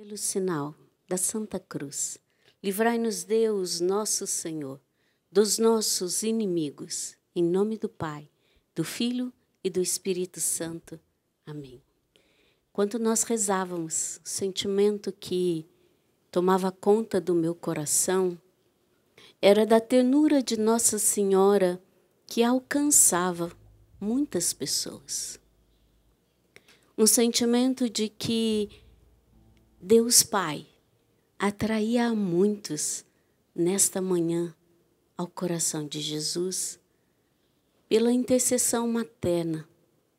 Pelo sinal da Santa Cruz, livrai-nos Deus, nosso Senhor, dos nossos inimigos, em nome do Pai, do Filho e do Espírito Santo. Amém. Quando nós rezávamos, o sentimento que tomava conta do meu coração era da ternura de Nossa Senhora que alcançava muitas pessoas. Um sentimento de que Deus Pai, atraía a muitos nesta manhã ao coração de Jesus pela intercessão materna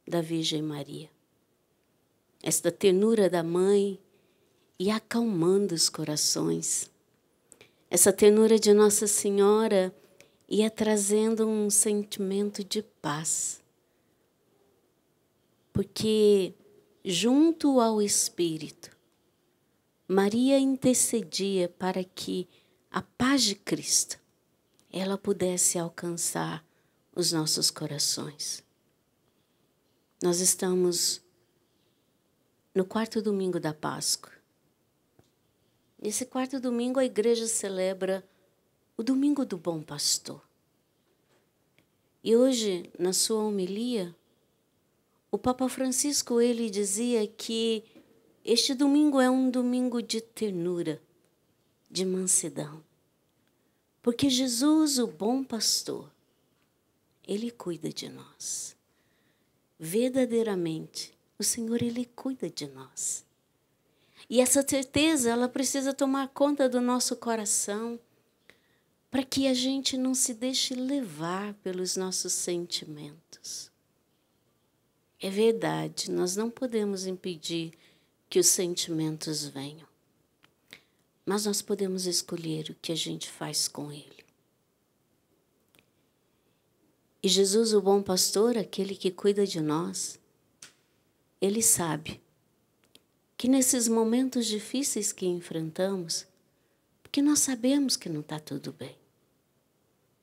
da Virgem Maria. Esta ternura da mãe e acalmando os corações. Essa ternura de Nossa Senhora ia trazendo um sentimento de paz. Porque junto ao Espírito Maria intercedia para que a paz de Cristo ela pudesse alcançar os nossos corações. Nós estamos no quarto domingo da Páscoa. Nesse quarto domingo, a igreja celebra o Domingo do Bom Pastor. E hoje, na sua homilia, o Papa Francisco ele dizia que este domingo é um domingo de ternura, de mansidão, porque Jesus, o bom pastor, ele cuida de nós. Verdadeiramente, o Senhor ele cuida de nós. E essa certeza, ela precisa tomar conta do nosso coração, para que a gente não se deixe levar pelos nossos sentimentos. É verdade, nós não podemos impedir que os sentimentos venham. Mas nós podemos escolher o que a gente faz com ele. E Jesus, o bom pastor, aquele que cuida de nós, ele sabe que nesses momentos difíceis que enfrentamos, porque nós sabemos que não está tudo bem.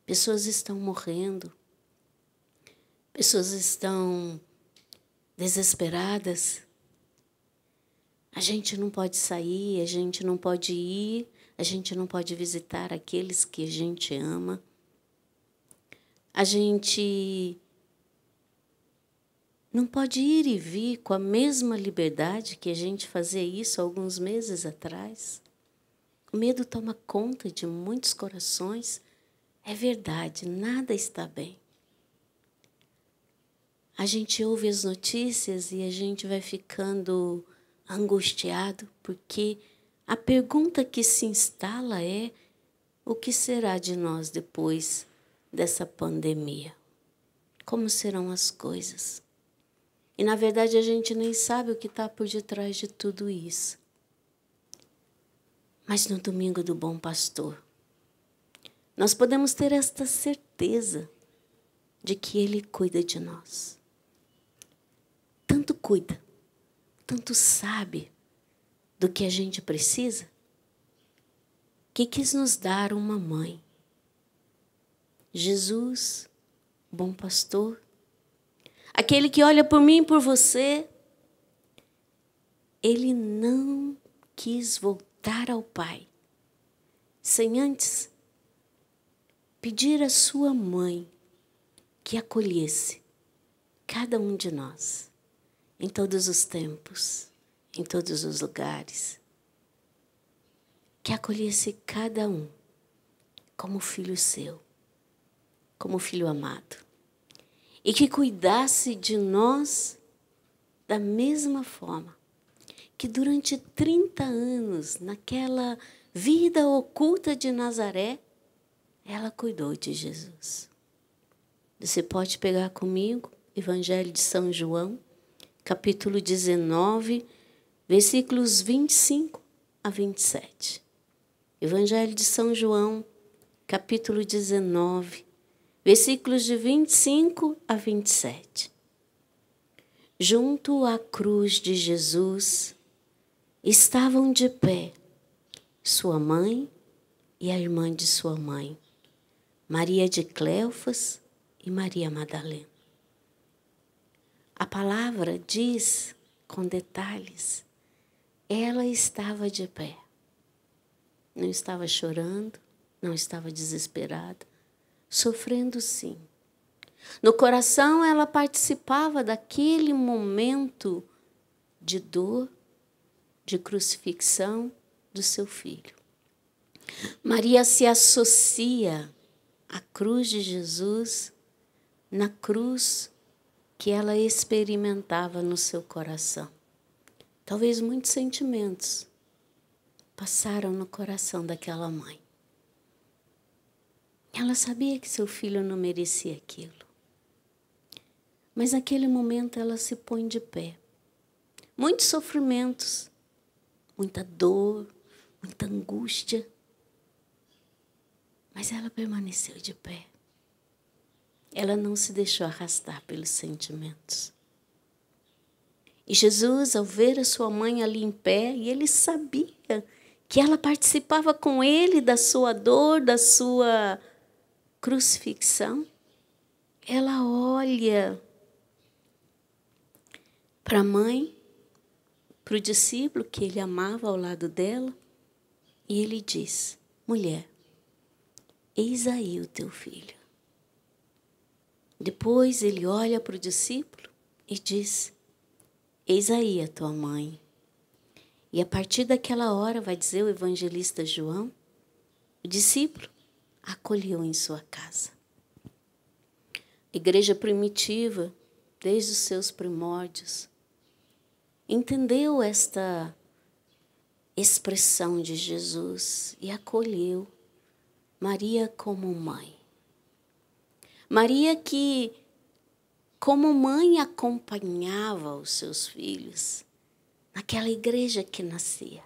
Pessoas estão morrendo, pessoas estão desesperadas, a gente não pode sair, a gente não pode ir, a gente não pode visitar aqueles que a gente ama. A gente não pode ir e vir com a mesma liberdade que a gente fazia isso alguns meses atrás. O medo toma conta de muitos corações. É verdade, nada está bem. A gente ouve as notícias e a gente vai ficando angustiado, porque a pergunta que se instala é: o que será de nós depois dessa pandemia? Como serão as coisas? E na verdade a gente nem sabe o que está por detrás de tudo isso. Mas no domingo do Bom Pastor, nós podemos ter esta certeza de que Ele cuida de nós. Tanto cuida tanto sabe do que a gente precisa, que quis nos dar uma mãe. Jesus, bom pastor, aquele que olha por mim e por você, ele não quis voltar ao Pai sem antes pedir à sua mãe que acolhesse cada um de nós em todos os tempos, em todos os lugares, que acolhesse cada um como filho seu, como filho amado, e que cuidasse de nós da mesma forma que durante 30 anos, naquela vida oculta de Nazaré, ela cuidou de Jesus. Você pode pegar comigo Evangelho de São João, capítulo 19, versículos 25 a 27. Evangelho de São João, capítulo 19, versículos de 25 a 27. Junto à cruz de Jesus estavam de pé sua mãe e a irmã de sua mãe, Maria de Cleofas e Maria Madalena. A palavra diz com detalhes: ela estava de pé. Não estava chorando, não estava desesperada, sofrendo sim. No coração, ela participava daquele momento de dor, de crucifixão do seu filho. Maria se associa à cruz de Jesus na cruz que ela experimentava no seu coração. Talvez muitos sentimentos passaram no coração daquela mãe. Ela sabia que seu filho não merecia aquilo. Mas naquele momento ela se põe de pé. Muitos sofrimentos, muita dor, muita angústia. Mas ela permaneceu de pé. Ela não se deixou arrastar pelos sentimentos. E Jesus, ao ver a sua mãe ali em pé, e ele sabia que ela participava com ele da sua dor, da sua crucifixão, ela olha para a mãe, para o discípulo que ele amava ao lado dela, e ele diz: Mulher, eis aí o teu filho. Depois ele olha para o discípulo e diz: Eis aí a tua mãe. E a partir daquela hora, vai dizer o evangelista João, o discípulo acolheu em sua casa. A igreja primitiva, desde os seus primórdios, entendeu esta expressão de Jesus e acolheu Maria como mãe. Maria que, como mãe, acompanhava os seus filhos naquela igreja que nascia.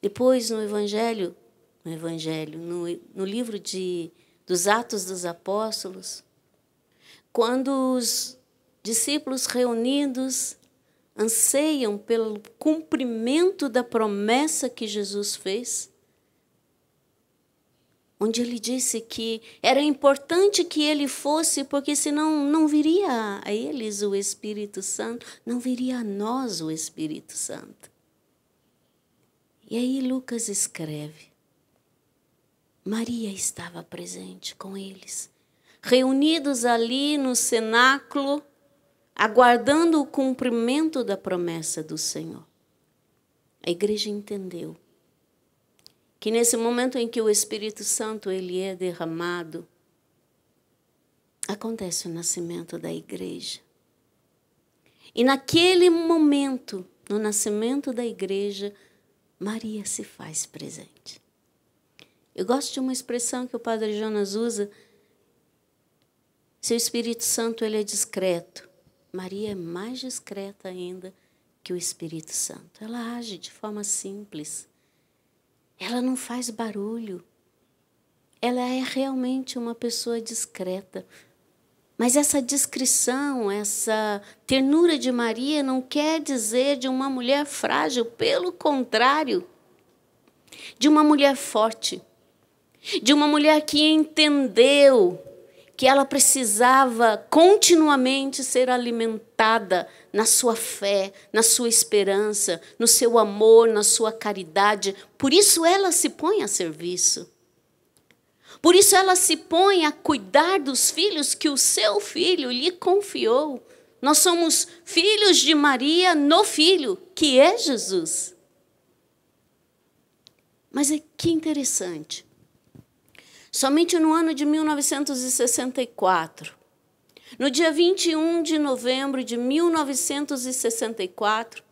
Depois, no Evangelho, no Evangelho, no, no livro de, dos Atos dos Apóstolos, quando os discípulos reunidos anseiam pelo cumprimento da promessa que Jesus fez, onde ele disse que era importante que ele fosse, porque senão não viria a eles o Espírito Santo, não viria a nós o Espírito Santo. E aí Lucas escreve: Maria estava presente com eles, reunidos ali no cenáculo, aguardando o cumprimento da promessa do Senhor. A igreja entendeu que nesse momento em que o Espírito Santo ele é derramado, acontece o nascimento da igreja. E naquele momento, no nascimento da igreja, Maria se faz presente. Eu gosto de uma expressão que o Padre Jonas usa. Seu Espírito Santo ele é discreto. Maria é mais discreta ainda que o Espírito Santo. Ela age de forma simples. Ela não faz barulho. Ela é realmente uma pessoa discreta. Mas essa discrição, essa ternura de Maria não quer dizer de uma mulher frágil, pelo contrário, de uma mulher forte, de uma mulher que entendeu que ela precisava continuamente ser alimentada na sua fé, na sua esperança, no seu amor, na sua caridade. Por isso ela se põe a serviço. Por isso ela se põe a cuidar dos filhos que o seu filho lhe confiou. Nós somos filhos de Maria no filho, que é Jesus. Mas é que interessante somente no ano de 1964. No dia 21 de novembro de 1964,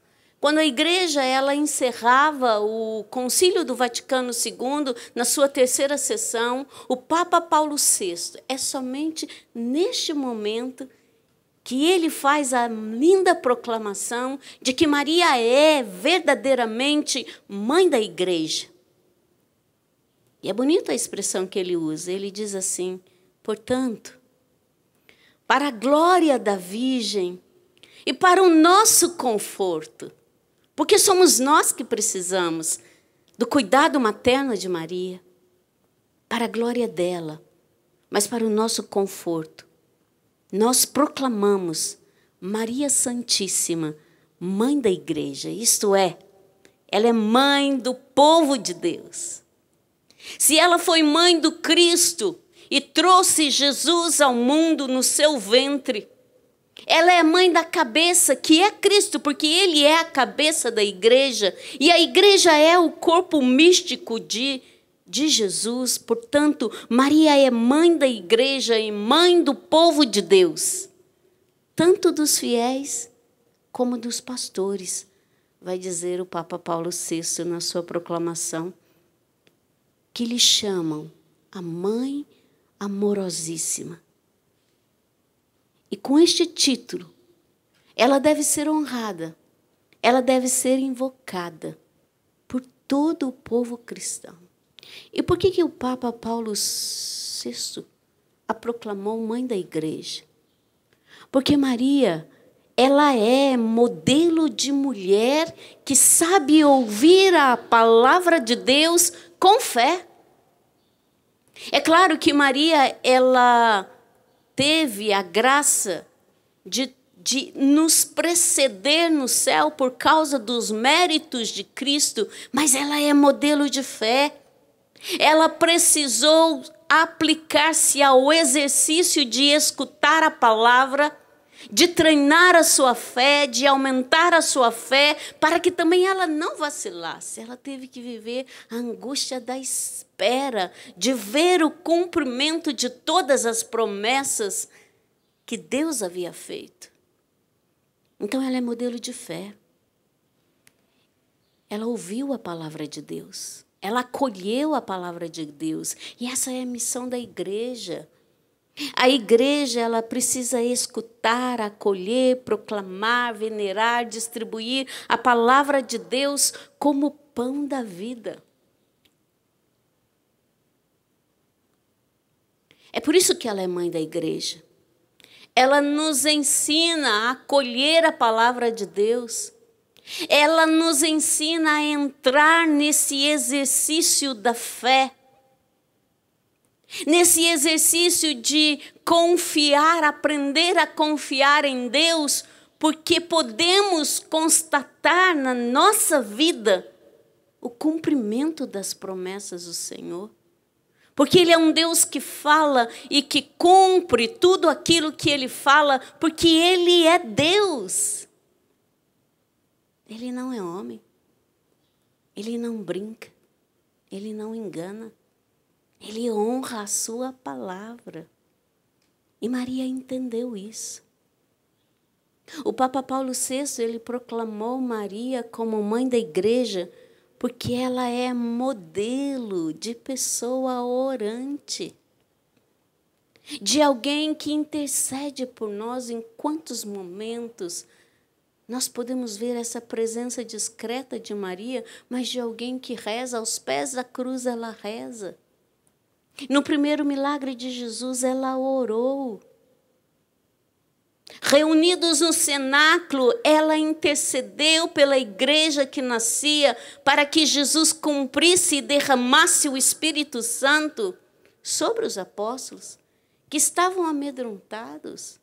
quando a igreja ela encerrava o Concílio do Vaticano II, na sua terceira sessão, o Papa Paulo VI. É somente neste momento que ele faz a linda proclamação de que Maria é verdadeiramente mãe da igreja. E é bonita a expressão que ele usa. Ele diz assim: portanto, para a glória da Virgem e para o nosso conforto, porque somos nós que precisamos do cuidado materno de Maria, para a glória dela, mas para o nosso conforto. Nós proclamamos Maria Santíssima, Mãe da Igreja, isto é, ela é mãe do povo de Deus. Se ela foi mãe do Cristo e trouxe Jesus ao mundo no seu ventre, ela é mãe da cabeça, que é Cristo, porque ele é a cabeça da igreja, e a igreja é o corpo místico de, de Jesus. Portanto, Maria é mãe da igreja e mãe do povo de Deus, tanto dos fiéis como dos pastores, vai dizer o Papa Paulo VI na sua proclamação que lhe chamam a Mãe Amorosíssima. E com este título, ela deve ser honrada, ela deve ser invocada por todo o povo cristão. E por que, que o Papa Paulo VI a proclamou Mãe da Igreja? Porque Maria ela é modelo de mulher que sabe ouvir a palavra de Deus com fé. É claro que Maria, ela teve a graça de, de nos preceder no céu por causa dos méritos de Cristo, mas ela é modelo de fé. Ela precisou aplicar-se ao exercício de escutar a palavra de treinar a sua fé, de aumentar a sua fé, para que também ela não vacilasse. Ela teve que viver a angústia da espera, de ver o cumprimento de todas as promessas que Deus havia feito. Então ela é modelo de fé. Ela ouviu a palavra de Deus. Ela acolheu a palavra de Deus. E essa é a missão da igreja. A igreja ela precisa escutar, acolher, proclamar, venerar, distribuir a palavra de Deus como pão da vida. É por isso que ela é mãe da igreja. Ela nos ensina a acolher a palavra de Deus. Ela nos ensina a entrar nesse exercício da fé Nesse exercício de confiar, aprender a confiar em Deus, porque podemos constatar na nossa vida o cumprimento das promessas do Senhor. Porque Ele é um Deus que fala e que cumpre tudo aquilo que Ele fala, porque Ele é Deus. Ele não é homem. Ele não brinca. Ele não engana. Ele honra a sua palavra. E Maria entendeu isso. O Papa Paulo VI ele proclamou Maria como mãe da igreja porque ela é modelo de pessoa orante, de alguém que intercede por nós em quantos momentos nós podemos ver essa presença discreta de Maria, mas de alguém que reza aos pés da cruz ela reza. No primeiro milagre de Jesus, ela orou. Reunidos no cenáculo, ela intercedeu pela igreja que nascia para que Jesus cumprisse e derramasse o Espírito Santo sobre os apóstolos que estavam amedrontados.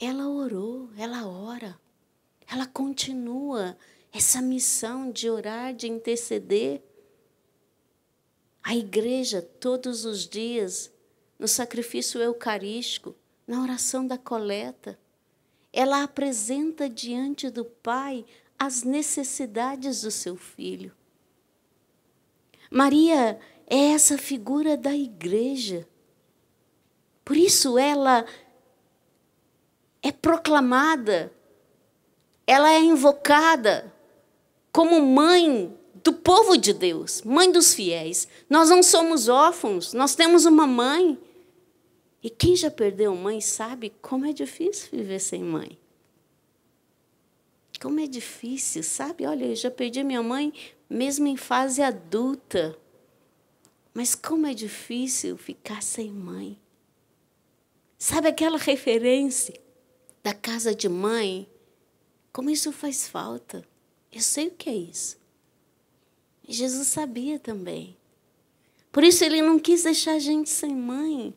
Ela orou, ela ora, ela continua essa missão de orar, de interceder a igreja todos os dias, no sacrifício eucarístico, na oração da coleta. Ela apresenta diante do Pai as necessidades do seu filho. Maria é essa figura da igreja. Por isso ela é proclamada, ela é invocada como mãe do povo de Deus, mãe dos fiéis. Nós não somos órfãos, nós temos uma mãe. E quem já perdeu mãe sabe como é difícil viver sem mãe. Como é difícil, sabe? Olha, eu já perdi minha mãe mesmo em fase adulta. Mas como é difícil ficar sem mãe. Sabe aquela referência da casa de mãe? Como isso faz falta. Eu sei o que é isso. Jesus sabia também. Por isso ele não quis deixar a gente sem mãe.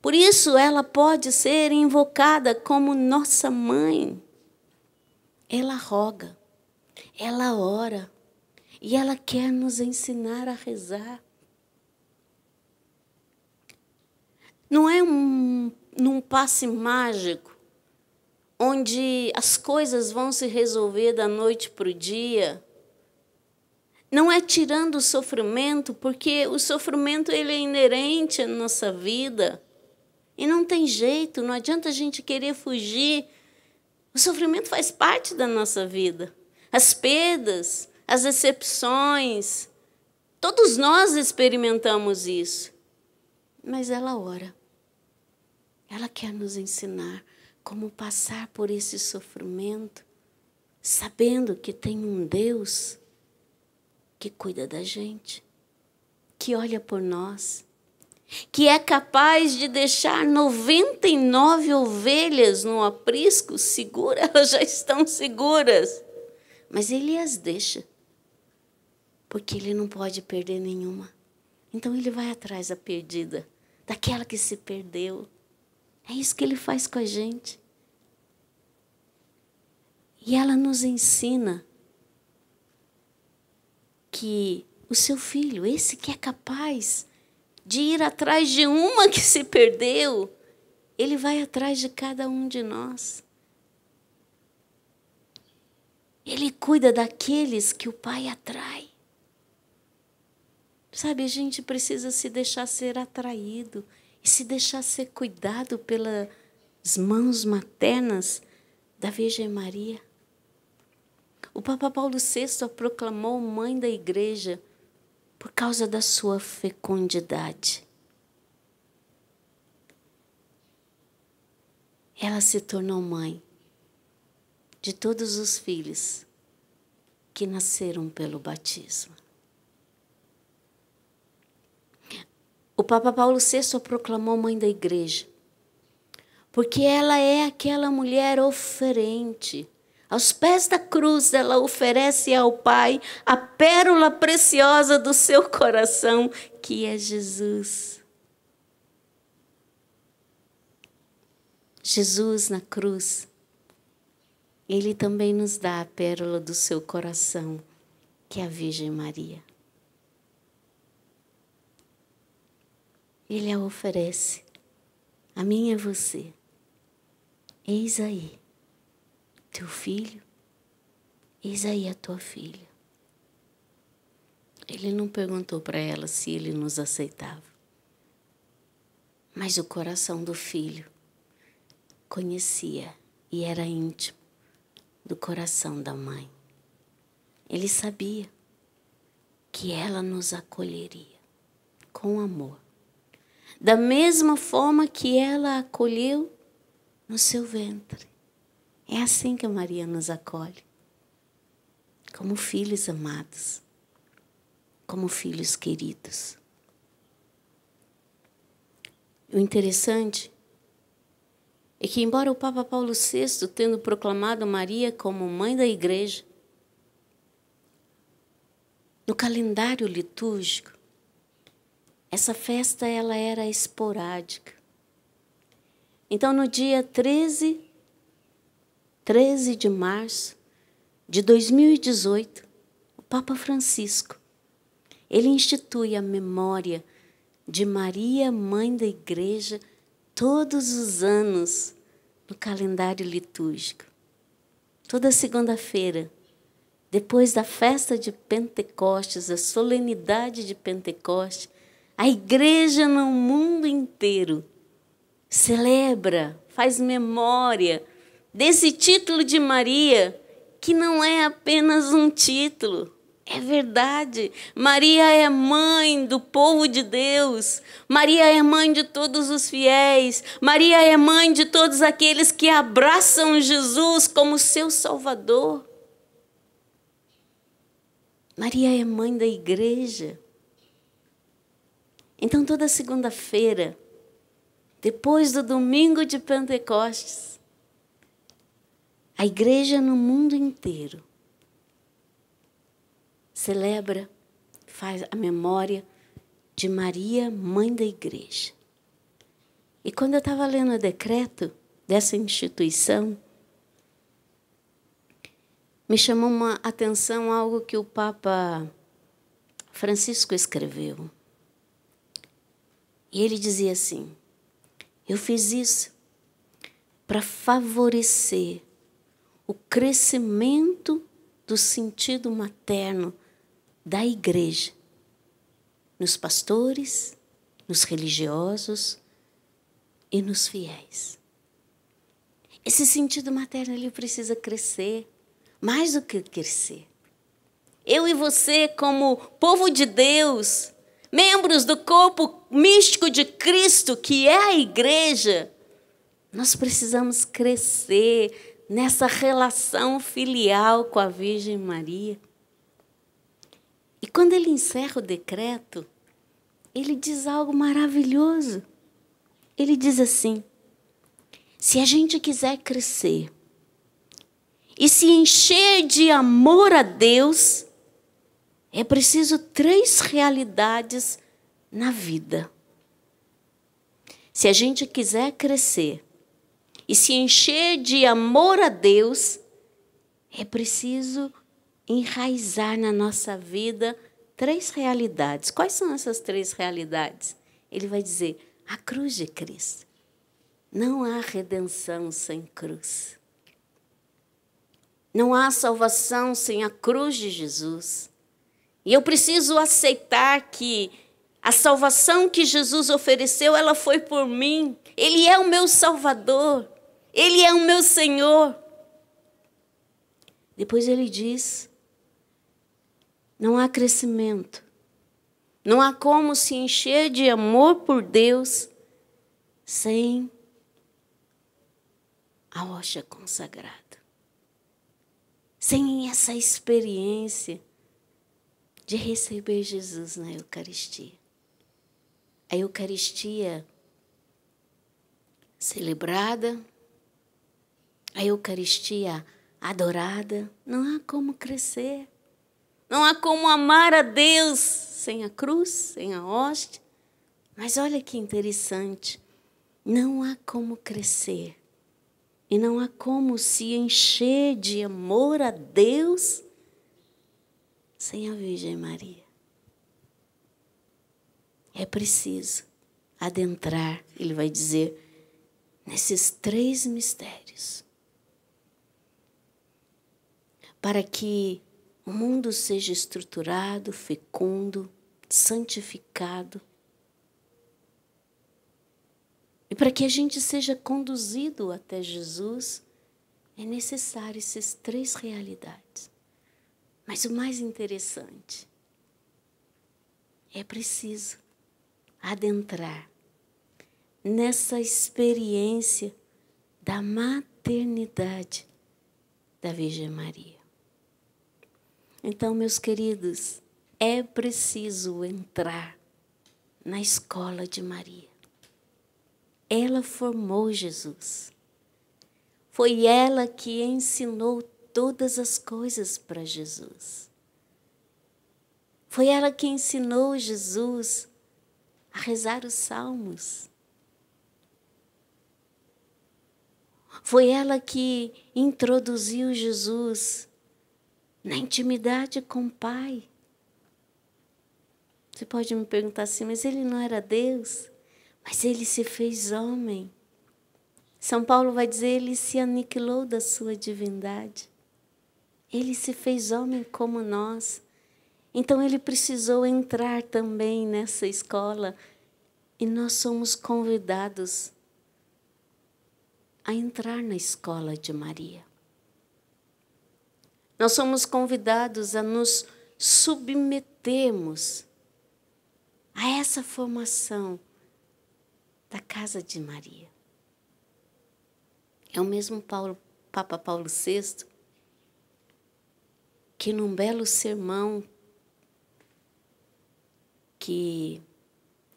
Por isso ela pode ser invocada como nossa mãe. Ela roga, ela ora e ela quer nos ensinar a rezar. Não é um, num passe mágico onde as coisas vão se resolver da noite para o dia não é tirando o sofrimento, porque o sofrimento ele é inerente à nossa vida. E não tem jeito, não adianta a gente querer fugir. O sofrimento faz parte da nossa vida. As perdas, as decepções, todos nós experimentamos isso. Mas ela ora. Ela quer nos ensinar como passar por esse sofrimento, sabendo que tem um Deus que cuida da gente, que olha por nós, que é capaz de deixar 99 ovelhas no aprisco segura, elas já estão seguras, mas ele as deixa, porque ele não pode perder nenhuma. Então ele vai atrás da perdida, daquela que se perdeu. É isso que ele faz com a gente. E ela nos ensina que o seu filho, esse que é capaz de ir atrás de uma que se perdeu, ele vai atrás de cada um de nós. Ele cuida daqueles que o Pai atrai. Sabe, a gente precisa se deixar ser atraído e se deixar ser cuidado pelas mãos maternas da Virgem Maria. O Papa Paulo VI a proclamou mãe da igreja por causa da sua fecundidade. Ela se tornou mãe de todos os filhos que nasceram pelo batismo. O Papa Paulo VI a proclamou mãe da igreja porque ela é aquela mulher oferente aos pés da cruz, ela oferece ao Pai a pérola preciosa do seu coração, que é Jesus. Jesus na cruz, ele também nos dá a pérola do seu coração, que é a Virgem Maria. Ele a oferece a mim e a você. Eis aí teu filho, eis aí a tua filha. Ele não perguntou para ela se ele nos aceitava, mas o coração do filho conhecia e era íntimo do coração da mãe. Ele sabia que ela nos acolheria com amor, da mesma forma que ela acolheu no seu ventre. É assim que Maria nos acolhe, como filhos amados, como filhos queridos. O interessante é que, embora o Papa Paulo VI, tendo proclamado Maria como mãe da Igreja, no calendário litúrgico, essa festa ela era esporádica. Então, no dia 13 13 de março de 2018, o Papa Francisco ele institui a memória de Maria, mãe da Igreja, todos os anos no calendário litúrgico. Toda segunda-feira, depois da festa de Pentecostes, a solenidade de Pentecostes, a Igreja no mundo inteiro celebra, faz memória desse título de Maria, que não é apenas um título. É verdade. Maria é mãe do povo de Deus. Maria é mãe de todos os fiéis. Maria é mãe de todos aqueles que abraçam Jesus como seu Salvador. Maria é mãe da igreja. Então, toda segunda-feira, depois do domingo de Pentecostes, a igreja no mundo inteiro celebra, faz a memória de Maria, mãe da igreja. E quando eu estava lendo o decreto dessa instituição, me chamou uma atenção algo que o Papa Francisco escreveu. E ele dizia assim: Eu fiz isso para favorecer o crescimento do sentido materno da igreja nos pastores, nos religiosos e nos fiéis. Esse sentido materno ele precisa crescer, mais do que crescer. Eu e você, como povo de Deus, membros do corpo místico de Cristo, que é a igreja, nós precisamos crescer, nessa relação filial com a Virgem Maria. E quando ele encerra o decreto, ele diz algo maravilhoso. Ele diz assim: se a gente quiser crescer e se encher de amor a Deus, é preciso três realidades na vida. Se a gente quiser crescer e se encher de amor a Deus, é preciso enraizar na nossa vida três realidades. Quais são essas três realidades? Ele vai dizer: a cruz de Cristo. Não há redenção sem cruz. Não há salvação sem a cruz de Jesus. E eu preciso aceitar que a salvação que Jesus ofereceu, ela foi por mim. Ele é o meu salvador. Ele é o meu Senhor. Depois ele diz: não há crescimento, não há como se encher de amor por Deus sem a rocha consagrada, sem essa experiência de receber Jesus na Eucaristia. A Eucaristia celebrada a Eucaristia adorada, não há como crescer. Não há como amar a Deus sem a cruz, sem a hóstia. Mas olha que interessante. Não há como crescer e não há como se encher de amor a Deus sem a Virgem Maria. É preciso adentrar, ele vai dizer, nesses três mistérios para que o mundo seja estruturado, fecundo, santificado. E para que a gente seja conduzido até Jesus, é necessário essas três realidades. Mas o mais interessante é preciso adentrar nessa experiência da maternidade da Virgem Maria. Então, meus queridos, é preciso entrar na escola de Maria. Ela formou Jesus. Foi ela que ensinou todas as coisas para Jesus. Foi ela que ensinou Jesus a rezar os salmos. Foi ela que introduziu Jesus na intimidade com o Pai. Você pode me perguntar assim, mas ele não era Deus? Mas ele se fez homem. São Paulo vai dizer, ele se aniquilou da sua divindade. Ele se fez homem como nós. Então ele precisou entrar também nessa escola e nós somos convidados a entrar na escola de Maria. Nós somos convidados a nos submetermos a essa formação da casa de Maria. É o mesmo Paulo, Papa Paulo VI que num belo sermão que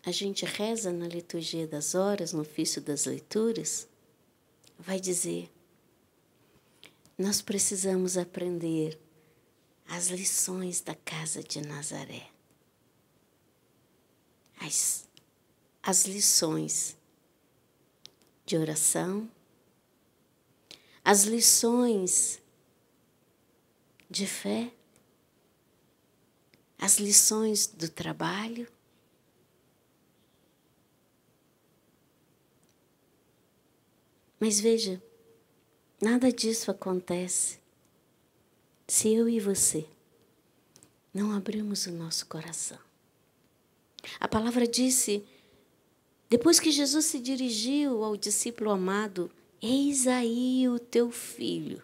a gente reza na liturgia das horas, no ofício das leituras, vai dizer: nós precisamos aprender as lições da casa de Nazaré. As, as lições de oração, as lições de fé, as lições do trabalho. Mas veja, Nada disso acontece se eu e você não abrirmos o nosso coração. A palavra disse, depois que Jesus se dirigiu ao discípulo amado, eis aí o teu filho.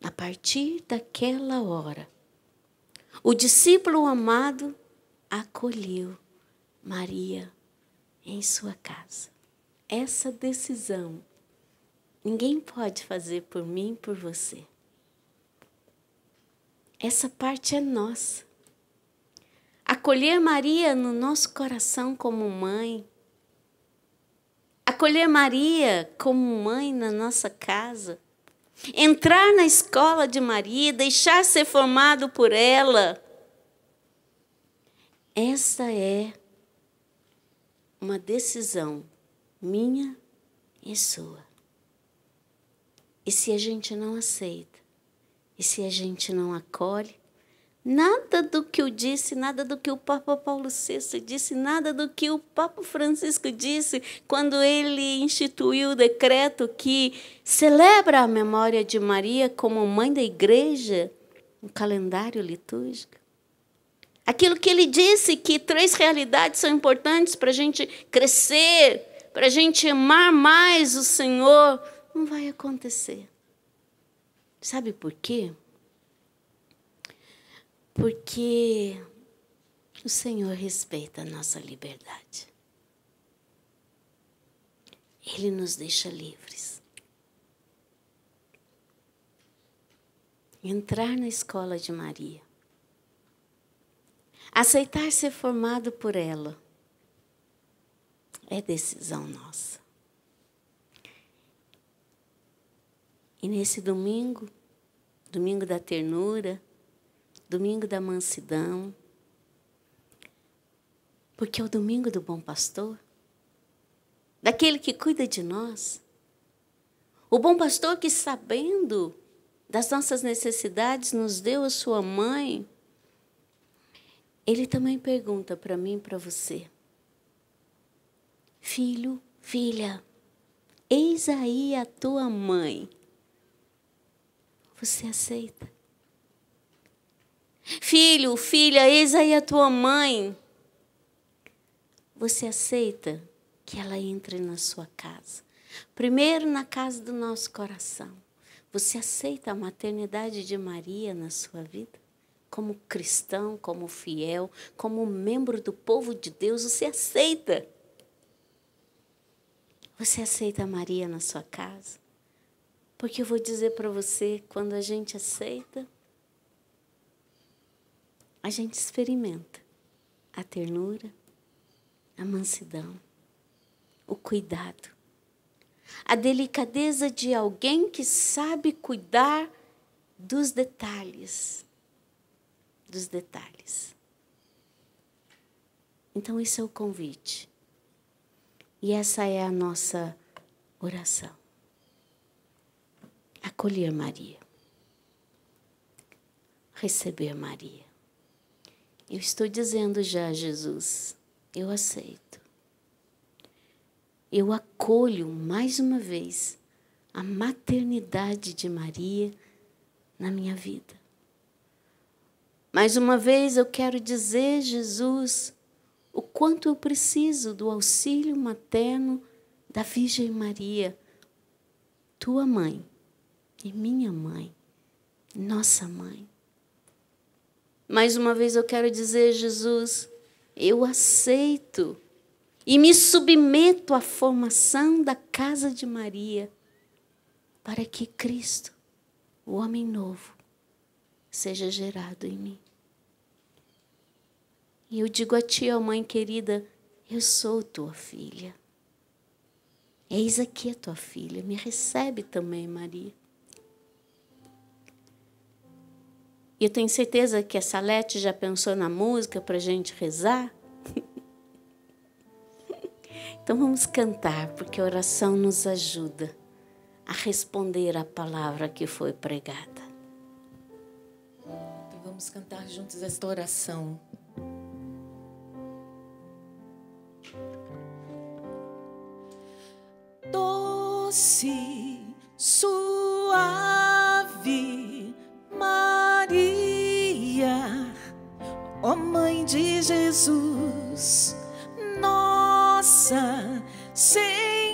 A partir daquela hora, o discípulo amado acolheu Maria em sua casa. Essa decisão Ninguém pode fazer por mim, por você. Essa parte é nossa. Acolher Maria no nosso coração como mãe. Acolher Maria como mãe na nossa casa. Entrar na escola de Maria, deixar ser formado por ela. Essa é uma decisão minha e sua. E se a gente não aceita, e se a gente não acolhe, nada do que eu disse, nada do que o Papa Paulo VI disse, nada do que o Papa Francisco disse quando ele instituiu o decreto que celebra a memória de Maria como mãe da igreja, um calendário litúrgico. Aquilo que ele disse que três realidades são importantes para a gente crescer, para a gente amar mais o Senhor não vai acontecer. Sabe por quê? Porque o Senhor respeita a nossa liberdade. Ele nos deixa livres. Entrar na escola de Maria. Aceitar ser formado por ela. É decisão nossa. E nesse domingo, domingo da ternura, domingo da mansidão, porque é o domingo do bom pastor, daquele que cuida de nós. O bom pastor que, sabendo das nossas necessidades, nos deu a sua mãe, ele também pergunta para mim e para você: Filho, filha, eis aí a tua mãe você aceita. Filho, filha, eis aí a tua mãe. Você aceita que ela entre na sua casa. Primeiro na casa do nosso coração. Você aceita a maternidade de Maria na sua vida? Como cristão, como fiel, como membro do povo de Deus, você aceita. Você aceita Maria na sua casa? Porque eu vou dizer para você, quando a gente aceita, a gente experimenta a ternura, a mansidão, o cuidado, a delicadeza de alguém que sabe cuidar dos detalhes, dos detalhes. Então, esse é o convite. E essa é a nossa oração acolher Maria, receber Maria. Eu estou dizendo já, Jesus, eu aceito. Eu acolho mais uma vez a maternidade de Maria na minha vida. Mais uma vez eu quero dizer, Jesus, o quanto eu preciso do auxílio materno da Virgem Maria, tua mãe e minha mãe, nossa mãe. Mais uma vez eu quero dizer, Jesus, eu aceito e me submeto à formação da casa de Maria, para que Cristo, o homem novo, seja gerado em mim. E eu digo a ti, ó mãe querida, eu sou tua filha. Eis aqui a tua filha, me recebe também, Maria. E eu tenho certeza que a Salete já pensou na música para a gente rezar. então vamos cantar, porque a oração nos ajuda a responder à palavra que foi pregada. Então vamos cantar juntos esta oração. Doce, suave, maravilhosa Ó oh, Mãe de Jesus, nossa Senhora.